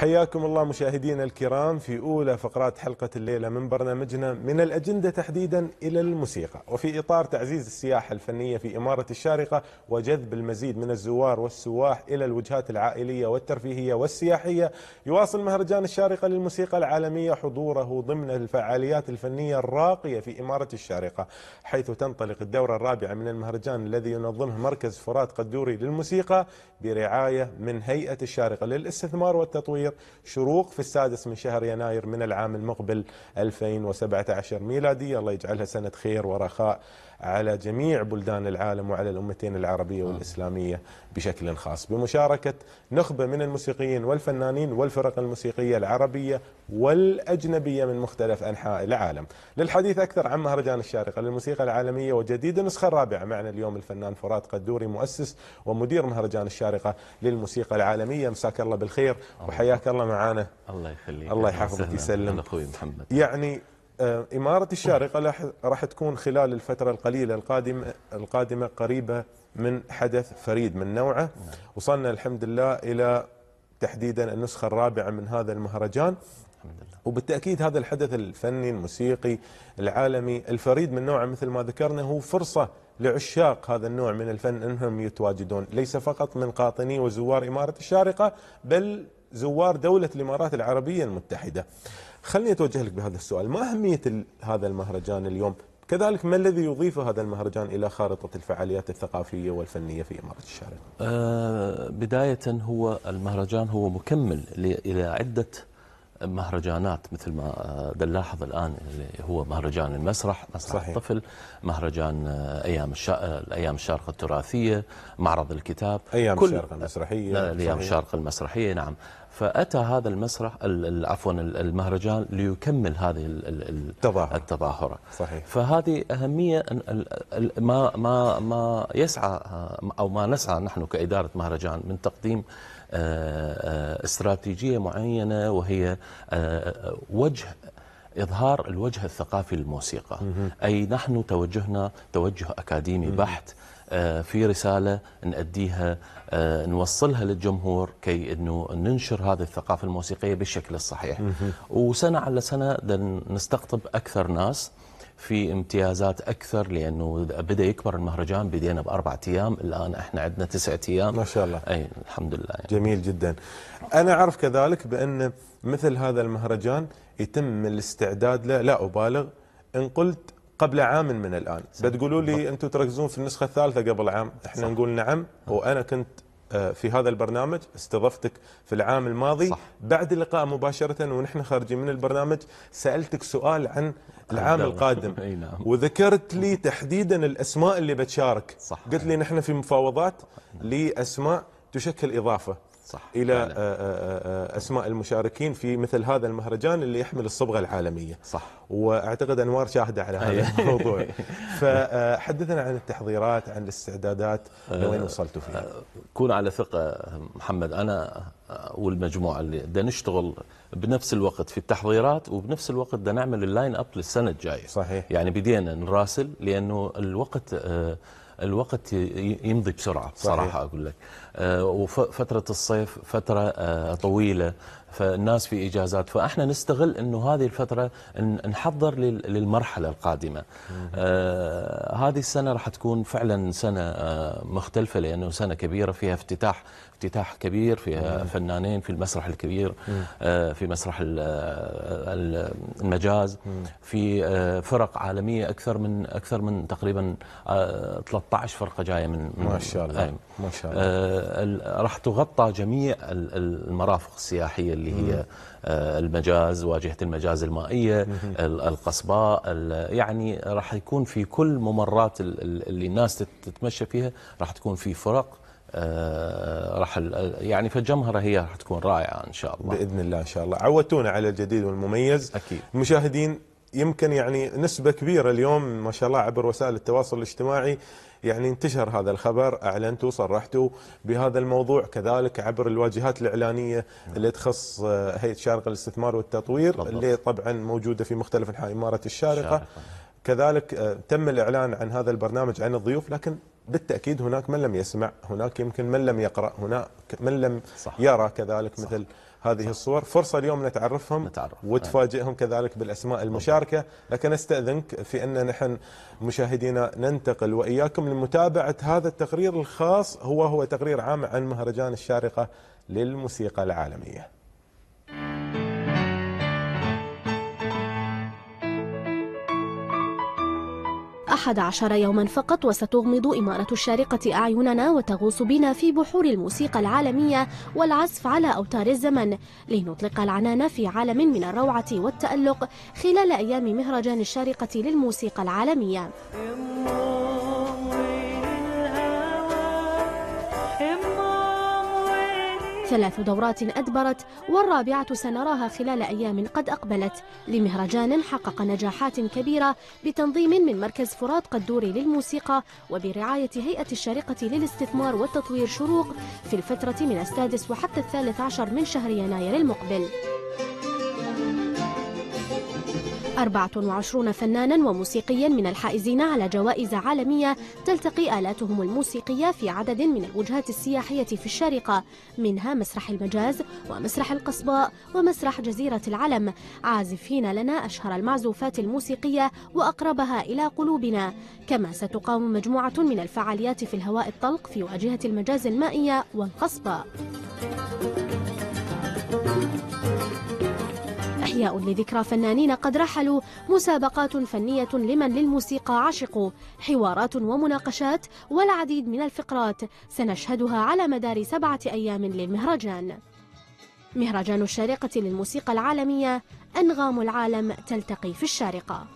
حياكم الله مشاهدينا الكرام في أولى فقرات حلقة الليلة من برنامجنا من الأجندة تحديدا إلى الموسيقى وفي إطار تعزيز السياحة الفنية في إمارة الشارقة وجذب المزيد من الزوار والسواح إلى الوجهات العائلية والترفيهية والسياحية يواصل مهرجان الشارقة للموسيقى العالمية حضوره ضمن الفعاليات الفنية الراقية في إمارة الشارقة حيث تنطلق الدورة الرابعة من المهرجان الذي ينظمه مركز فرات قدوري للموسيقى برعاية من هيئة الشارقة للاستثمار والتطوير الأخير شروق في السادس من شهر يناير من العام المقبل 2017 ميلادية الله يجعلها سنة خير ورخاء على جميع بلدان العالم وعلى الأمتين العربية آه. والإسلامية بشكل خاص بمشاركة نخبة من الموسيقيين والفنانين والفرق الموسيقية العربية والأجنبية من مختلف أنحاء العالم للحديث أكثر عن مهرجان الشارقة للموسيقى العالمية وجديد النسخة الرابعة معنا اليوم الفنان فرات قدوري مؤسس ومدير مهرجان الشارقة للموسيقى العالمية مساك الله بالخير آه. وحياك حياك الله معانا الله يخليك الله يحفظك يسلم اخوي محمد يعني آه، إمارة الشارقة راح تكون خلال الفترة القليلة القادمة القادمة قريبة من حدث فريد من نوعه نعم. وصلنا الحمد لله إلى تحديدا النسخة الرابعة من هذا المهرجان وبالتأكيد هذا الحدث الفني الموسيقي العالمي الفريد من نوعه مثل ما ذكرنا هو فرصة لعشاق هذا النوع من الفن أنهم يتواجدون ليس فقط من قاطني وزوار إمارة الشارقة بل زوار دولة الإمارات العربية المتحدة خليني أتوجه لك بهذا السؤال ما أهمية هذا المهرجان اليوم كذلك ما الذي يضيف هذا المهرجان إلى خارطة الفعاليات الثقافية والفنية في إمارة الشارع أه بداية هو المهرجان هو مكمل إلى عدة مهرجانات مثل ما نلاحظ آه، الآن اللي هو مهرجان المسرح مسرح صحيح. الطفل مهرجان آه، أيام الشا... آه، أيام الشارقة التراثية معرض الكتاب أيام كل... الشارقة المسرحية أيام الشارقة المسرحية نعم فأتى هذا المسرح عفوا المهرجان ليكمل هذه التظاهرة, التظاهرة. صحيح فهذه أهمية ما ما ما يسعى أو ما نسعى نحن كإدارة مهرجان من تقديم آه، آه، استراتيجية معينة وهي آه، وجه إظهار الوجه الثقافي للموسيقى أي نحن توجهنا توجه أكاديمي بحت آه، في رسالة نأديها آه، نوصلها للجمهور كي أنه ننشر هذه الثقافة الموسيقية بالشكل الصحيح وسنة على سنة نستقطب أكثر ناس في امتيازات اكثر لانه بدا يكبر المهرجان بدينا باربع ايام الان احنا عندنا تسعة ايام ما شاء الله اي الحمد لله يعني. جميل جدا انا اعرف كذلك بان مثل هذا المهرجان يتم الاستعداد له لا ابالغ ان قلت قبل عام من الان بتقولوا لي انتم تركزون في النسخه الثالثه قبل عام احنا صح. نقول نعم وانا كنت آه، في هذا البرنامج استضفتك في العام الماضي صح. بعد اللقاء مباشرة ونحن خارجين من البرنامج سألتك سؤال عن العام القادم نعم. وذكرت لي تحديدا الأسماء اللي بتشارك صح. قلت لي نحن في مفاوضات لأسماء تشكل إضافة صح الى فعلا. آه، آه، آه، اسماء المشاركين في مثل هذا المهرجان اللي يحمل الصبغه العالميه صح واعتقد انوار شاهده على هذا الموضوع فحدثنا عن التحضيرات عن الاستعدادات لوين وصلتوا فيها كون على ثقه محمد انا والمجموعه اللي بدنا نشتغل بنفس الوقت في التحضيرات وبنفس الوقت بدنا نعمل اللاين اب للسنه الجايه صحيح يعني بدينا نراسل لانه الوقت الوقت يمضي بسرعه صراحه صحيح. اقول لك آه، وفتره الصيف فتره آه، طويله فالناس في إجازات فإحنا نستغل أنه هذه الفترة نحضر للمرحلة القادمة آه هذه السنة راح تكون فعلا سنة آه، مختلفة لأنه سنة كبيرة فيها افتتاح افتتاح كبير فيها فنانين في المسرح الكبير آه في مسرح آه، المجاز في آه فرق عالمية أكثر من أكثر من تقريبا آه 13 فرقة جاية من ما شاء الله ما شاء الله آه، راح تغطى جميع المرافق السياحية اللي هي آه، المجاز واجهة المجاز المائية القصباء يعني راح يكون في كل ممرات اللي الناس تتمشى فيها راح تكون في فرق آه، راح يعني فالجمهرة هي راح تكون رائعة إن شاء الله بإذن الله إن شاء الله عودتونا على الجديد والمميز أكيد المشاهدين يمكن يعني نسبة كبيرة اليوم ما شاء الله عبر وسائل التواصل الاجتماعي يعني انتشر هذا الخبر أعلنتوا صرحتوا بهذا الموضوع كذلك عبر الواجهات الإعلانية نعم. اللي تخص آه، هيئة شارقة للاستثمار والتطوير اللي طبعا موجودة في مختلف أنحاء إمارة الشارقة كذلك آه، تم الإعلان عن هذا البرنامج عن الضيوف لكن بالتأكيد هناك من لم يسمع هناك يمكن من لم يقرأ هناك من لم صح. يرى كذلك مثل صح. هذه الصور فرصة اليوم نتعرفهم نتعرف. وتفاجئهم كذلك بالأسماء المشاركة لكن أستأذنك في أن نحن مشاهدينا ننتقل وإياكم لمتابعة هذا التقرير الخاص هو هو تقرير عام عن مهرجان الشارقة للموسيقى العالمية أحد عشر يوما فقط وستغمض إمارة الشارقة أعيننا وتغوص بنا في بحور الموسيقى العالمية والعزف على أوتار الزمن لنطلق العنان في عالم من الروعة والتألق خلال أيام مهرجان الشارقة للموسيقى العالمية ثلاث دورات أدبرت والرابعة سنراها خلال أيام قد أقبلت لمهرجان حقق نجاحات كبيرة بتنظيم من مركز فرات قدوري للموسيقى وبرعاية هيئة الشارقة للاستثمار والتطوير شروق في الفترة من السادس وحتى الثالث عشر من شهر يناير المقبل 24 فنانا وموسيقيا من الحائزين على جوائز عالمية تلتقي آلاتهم الموسيقية في عدد من الوجهات السياحية في الشارقة منها مسرح المجاز ومسرح القصباء ومسرح جزيرة العلم عازفين لنا أشهر المعزوفات الموسيقية وأقربها إلى قلوبنا كما ستقام مجموعة من الفعاليات في الهواء الطلق في واجهة المجاز المائية والقصباء إحياء لذكرى فنانين قد رحلوا مسابقات فنية لمن للموسيقى عشق حوارات ومناقشات والعديد من الفقرات سنشهدها على مدار سبعة أيام للمهرجان مهرجان الشارقة للموسيقى العالمية أنغام العالم تلتقي في الشارقة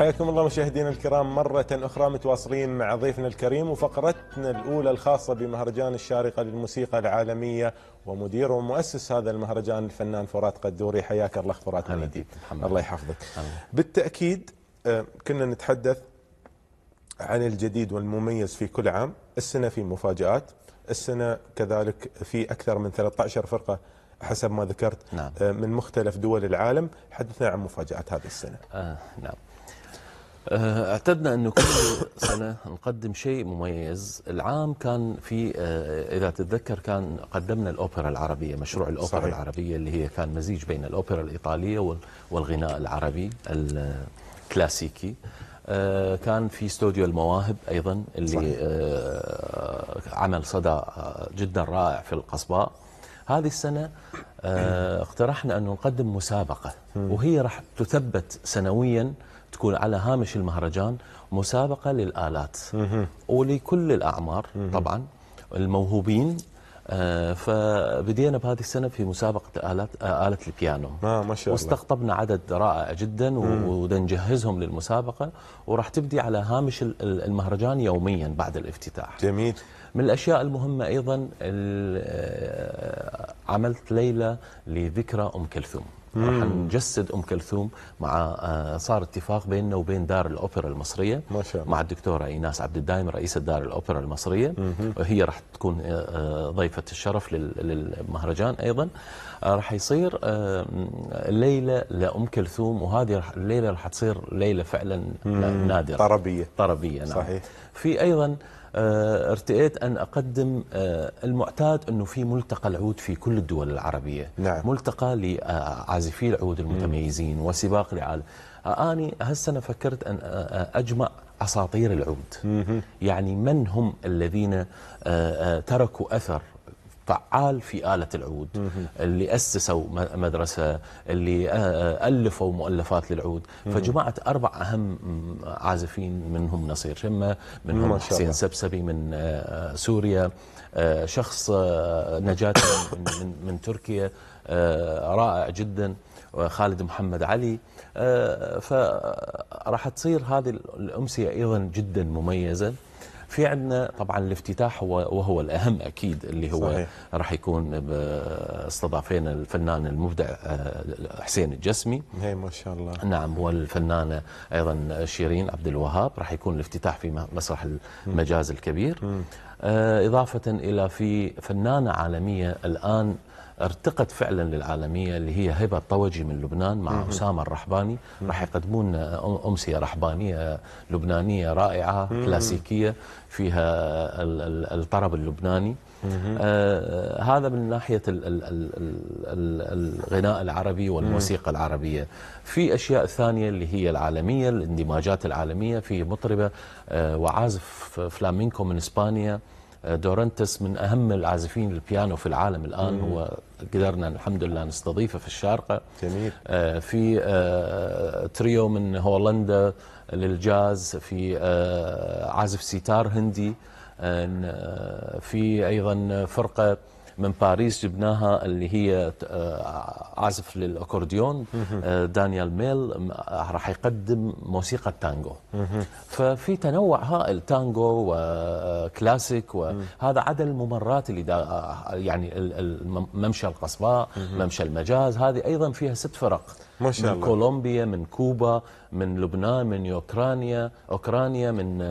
حياكم الله مشاهدينا الكرام مرة أخرى متواصلين مع ضيفنا الكريم وفقرتنا الأولى الخاصة بمهرجان الشارقة للموسيقى العالمية ومدير ومؤسس هذا المهرجان الفنان فرات قدوري حياك الله فرات مليدي الله يحفظك بالتأكيد آه، كنا نتحدث عن الجديد والمميز في كل عام السنة في مفاجآت السنة كذلك في أكثر من 13 فرقة حسب ما ذكرت نعم. آه، من مختلف دول العالم حدثنا عن مفاجآت هذه السنة آه نعم آه، اعتدنا أنه كل سنة نقدم شيء مميز العام كان في آه، إذا تتذكر كان قدمنا الأوبرا العربية مشروع الأوبرا صحيح. العربية اللي هي كان مزيج بين الأوبرا الإيطالية والغناء العربي الكلاسيكي آه، كان في استوديو المواهب أيضا اللي صحيح. عمل صدى جدا رائع في القصباء هذه السنة اقترحنا أن نقدم مسابقة وهي راح تثبت سنويا تكون على هامش المهرجان مسابقة للآلات ولكل الأعمار طبعا الموهوبين آه، فبدينا بهذه السنة في مسابقة آلات آه، آلة البيانو آه ما شاء الله واستقطبنا عدد رائع جدا ونجهزهم للمسابقة وراح تبدي على هامش المهرجان يوميا بعد الافتتاح جميل من الأشياء المهمة أيضا آه، عملت ليلة لذكرى أم كلثوم حنجسد ام كلثوم مع آه، صار اتفاق بيننا وبين دار الاوبرا المصريه ما شاء الله. مع الدكتوره ايناس عبد الدايم رئيسه دار الاوبرا المصريه مم. وهي راح تكون آه، آه، ضيفه الشرف للمهرجان ايضا راح يصير آه، ليله لام كلثوم وهذه الليله راح تصير ليله فعلا نادره طربيه طربيه نعم صحيح في ايضا آه، ارتئيت أن أقدم آه، المعتاد أنه في ملتقى العود في كل الدول العربية نعم. ملتقى لعازفي العود المتميزين مم. وسباق لعالم أني هالسنة فكرت أن أجمع أساطير العود مم. يعني من هم الذين تركوا أثر فعال في آلة العود اللي أسسوا مدرسة اللي ألفوا مؤلفات للعود فجمعت أربع أهم عازفين منهم نصير شمة منهم حسين سبسبي من سوريا شخص نجاة من, من تركيا رائع جدا وخالد محمد علي فراح تصير هذه الأمسية أيضا جدا مميزة في عندنا طبعا الافتتاح هو وهو الأهم أكيد اللي هو صحيح. راح يكون استضافينا الفنان المبدع آه، حسين الجسمي اي ما شاء الله نعم والفنانة أيضا شيرين عبد الوهاب راح يكون الافتتاح في مسرح المجاز الكبير آه، إضافة إلى في فنانة عالمية الآن ارتقت فعلا للعالميه اللي هي هبه الطوجي من لبنان مع اسامه الرحباني راح يقدمون امسيه رحبانيه لبنانيه رائعه كلاسيكيه فيها الطرب اللبناني آه هذا من ناحيه الـ الـ الـ الغناء العربي والموسيقى العربيه في اشياء ثانيه اللي هي العالميه الاندماجات العالميه في مطربه آه وعازف فلامينكو من اسبانيا دورنتس من أهم العازفين البيانو في العالم الآن مم. هو قدرنا الحمد لله نستضيفه في الشارقة جميل. آه، في آه، تريو من هولندا للجاز في آه، عازف سيتار هندي في أيضا فرقة من باريس جبناها اللي هي آه، عازف للأكورديون آه، دانيال ميل آه، راح يقدم موسيقى التانجو ففي تنوع هائل تانجو وكلاسيك وهذا عدد الممرات اللي يعني ممشى القصباء ممشى المجاز هذه أيضا فيها ست فرق ما شاء الله من كولومبيا من كوبا من لبنان من أوكرانيا أوكرانيا من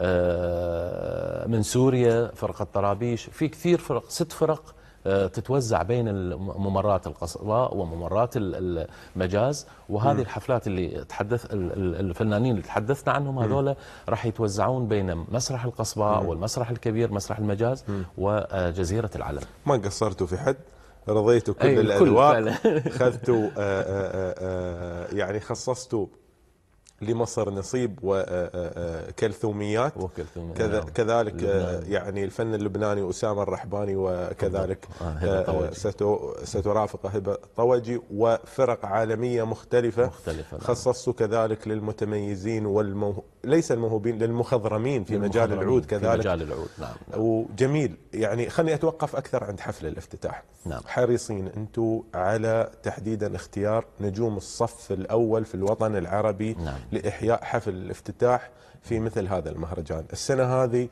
آه، من سوريا فرقة طرابيش في كثير فرق ست فرق آه، تتوزع بين ممرات القصبة وممرات المجاز وهذه الحفلات اللي تحدث الفنانين اللي تحدثنا عنهم هذول راح يتوزعون بين مسرح القصبة والمسرح الكبير مسرح المجاز وجزيرة العلم ما قصرتوا في حد رضيتوا كل أيوة الأذواق آه، يعني خصصتوا لمصر نصيب وكلثوميات آه، آه، آه، وكلثوميات كذا نعم. كذلك يعني الفن اللبناني أسامة الرحباني وكذلك آه سترافق هبة طوجي وفرق عالمية مختلفة, مختلفة نعم. خصصت كذلك للمتميزين والمو... ليس الموهوبين للمخضرمين في مجال العود كذلك في مجال العود نعم, نعم. وجميل يعني خلني أتوقف أكثر عند حفل الافتتاح نعم. حريصين أنتم على تحديدا اختيار نجوم الصف الأول في الوطن العربي نعم. لإحياء حفل الافتتاح في مثل هذا المهرجان السنة هذه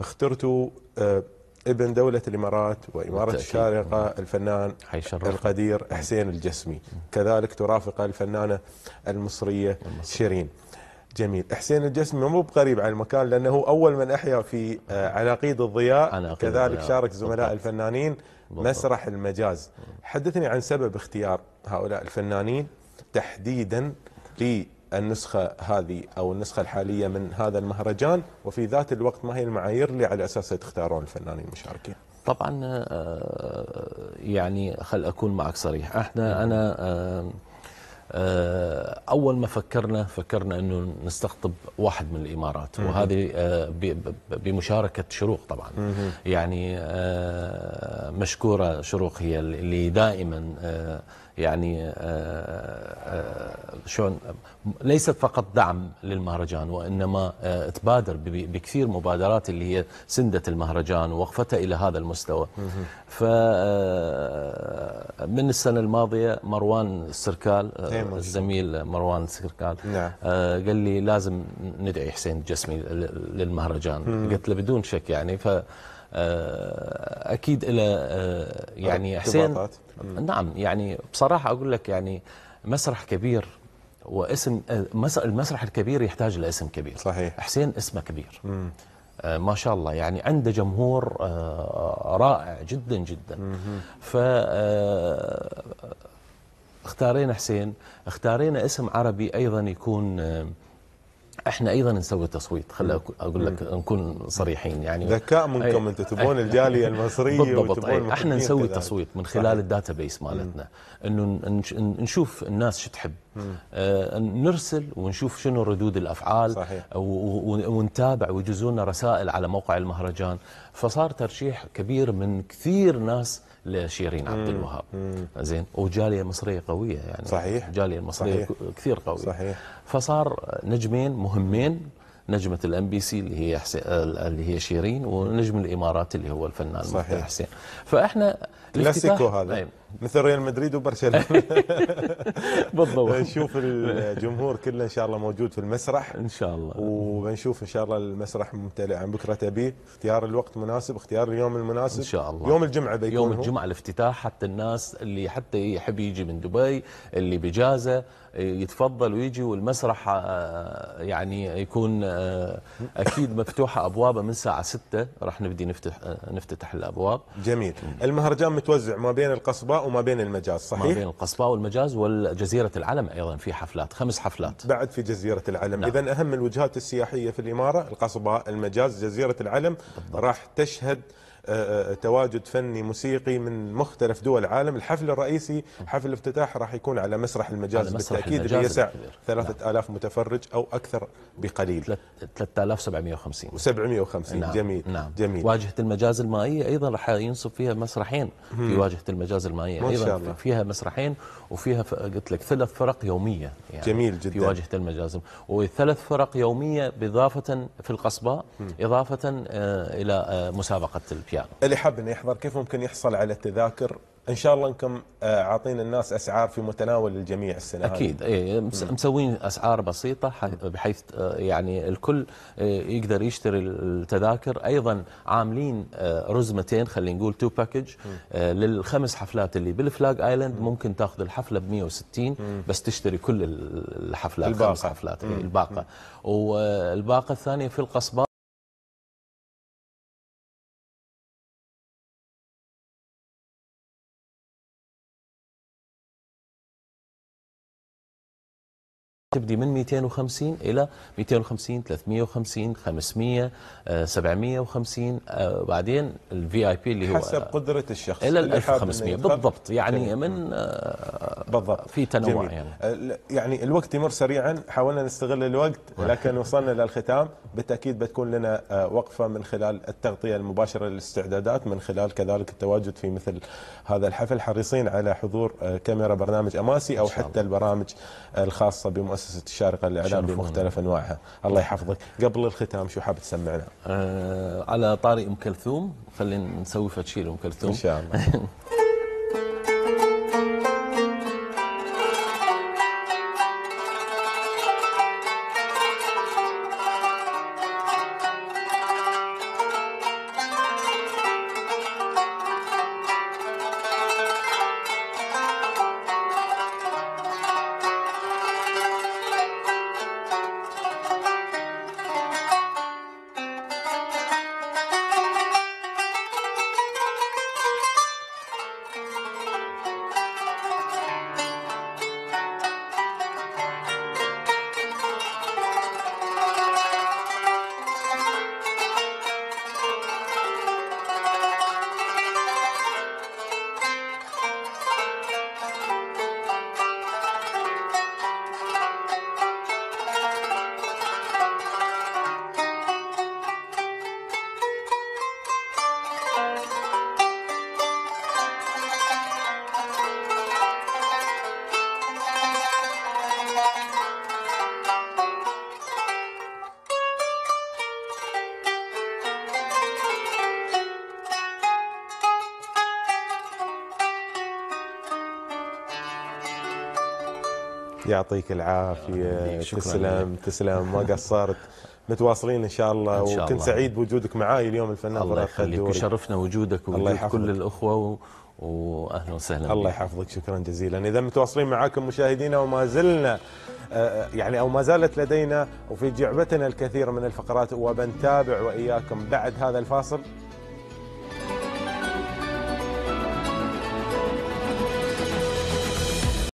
اخترتوا آه، ابن دولة الإمارات وإمارة الشارقة الفنان القدير حسين الجسمي كذلك ترافق الفنانة المصرية شيرين جميل حسين الجسمي مو بقريب عن المكان لأنه أول من أحيا في آه، عناقيد الضياء عناقيد كذلك الضياء. شارك زملاء الفنانين مسرح المجاز حدثني عن سبب اختيار هؤلاء الفنانين تحديدا النسخة هذه أو النسخة الحالية من هذا المهرجان وفي ذات الوقت ما هي المعايير اللي على أساسها تختارون الفنانين المشاركين طبعا آه، يعني خل أكون معك صريح احنا نعم. أنا آه، آه، أول ما فكرنا فكرنا أنه نستقطب واحد من الإمارات وهذه بمشاركة شروق طبعا يعني مشكورة شروق هي اللي دائما يعني آه، آه، شلون ليست فقط دعم للمهرجان وإنما آه، تبادر بكثير مبادرات اللي هي سندت المهرجان ووقفته إلى هذا المستوى ف من السنة الماضية مروان السركال الزميل مروان السركال نعم. قال لي لازم ندعي حسين الجسمي للمهرجان قلت له بدون شك يعني ف آه، اكيد الى آه، يعني حسين نعم يعني بصراحه اقول لك يعني مسرح كبير واسم آه، المسرح الكبير يحتاج لاسم كبير صحيح حسين اسمه كبير ما شاء الله يعني عنده جمهور رائع جدا جدا ف اختارينا حسين اختارينا اسم عربي ايضا يكون احنا ايضا نسوي تصويت خل اقول لك نكون صريحين يعني ذكاء منكم انتم تبون الجاليه المصريه بالضبط احنا نسوي تصويت من خلال الداتا بيس مالتنا انه نشوف الناس شو تحب آه، نرسل ونشوف شنو ردود الافعال صحيح. ونتابع ويجوزونا رسائل على موقع المهرجان فصار ترشيح كبير من كثير ناس لشيرين عبد الوهاب زين وجاليه مصريه قويه يعني صحيح جاليه مصريه صحيح. كثير قويه صحيح فصار نجمين مهمين نجمه الام بي سي اللي هي حسين اللي هي شيرين ونجم الامارات اللي هو الفنان صحيح حسين فاحنا كلاسيكو هذا طيب. مثل ريال مدريد وبرشلونه بالضبط نشوف الجمهور كله ان شاء الله موجود في المسرح ان شاء الله وبنشوف ان شاء الله المسرح ممتلئ عن بكره تبي اختيار الوقت مناسب اختيار اليوم المناسب ان شاء الله يوم الجمعه بيكون يوم الجمعه الافتتاح حتى الناس اللي حتى يحب يجي من دبي اللي بجازه آه، يتفضل ويجي والمسرح آه، يعني يكون آه، اكيد مفتوحه ابوابه من الساعه 6 راح نبدي نفتح نفتتح الابواب جميل المهرجان متوزع ما بين القصباء وما بين المجاز صحيح؟ ما بين القصباء والمجاز والجزيرة العلم أيضا في حفلات خمس حفلات بعد في جزيرة العلم نعم. إذا أهم الوجهات السياحية في الإمارة القصباء المجاز جزيرة العلم بالضبط. راح تشهد تواجد فني موسيقي من مختلف دول العالم الحفل الرئيسي حفل الافتتاح راح يكون على مسرح المجاز على مسرح بالتأكيد اللي يسع 3000 متفرج أو أكثر بقليل 3750 750 نعم. جميل نعم. جميل واجهة المجاز المائية أيضا راح ينصب فيها مسرحين في واجهة المجاز المائية أيضا فيها مسرحين وفيها قلت لك ثلاث فرق يومية يعني جميل جدا في واجهة المجاز وثلاث فرق يومية بإضافة في القصبة إضافة آه، إلى آه، مسابقة البيانو يعني اللي حاب انه يحضر كيف ممكن يحصل على التذاكر ان شاء الله انكم آه، عاطين الناس اسعار في متناول الجميع السنه اكيد إيه, إيه، مسوين اسعار بسيطه بحيث آه، يعني الكل آه، يقدر يشتري التذاكر ايضا عاملين رزمتين خلينا نقول تو باكج للخمس حفلات اللي بالفلاج ايلاند ممكن تاخذ الحفله ب 160 بس تشتري كل الحفلات الباقة. الخمس حفلات إيه، الباقه والباقه الثانيه في القصبه تبدي من 250 إلى 250 350 500 750 بعدين الفي اي بي اللي هو حسب قدرة الشخص إلى 1500 بالضبط يعني جميل. من آه، بالضبط في تنوع جميل. يعني آه، يعني الوقت يمر سريعا حاولنا نستغل الوقت لكن وصلنا للختام بالتأكيد بتكون لنا آه، وقفة من خلال التغطية المباشرة للاستعدادات من خلال كذلك التواجد في مثل هذا الحفل حريصين على حضور كاميرا برنامج أماسي أو حتى البرامج الخاصة بمؤسسة مؤسسه الشارقه الاعلام بمختلف انواعها الله يحفظك قبل الختام شو حاب تسمعنا آه على طاري ام كلثوم خلينا نسوي فتشيل ام كلثوم ان شاء الله يعطيك العافيه تسلم تسلم ما قصرت متواصلين ان شاء الله, إن شاء وكنت الله. سعيد بوجودك معاي اليوم الفنان الله يخليك وشرفنا وجودك ووجود كل الاخوه واهلا وسهلا الله يحفظك شكرا جزيلا اذا متواصلين معاكم مشاهدينا وما زلنا آه، آه، يعني او ما زالت لدينا وفي جعبتنا الكثير من الفقرات وبنتابع واياكم بعد هذا الفاصل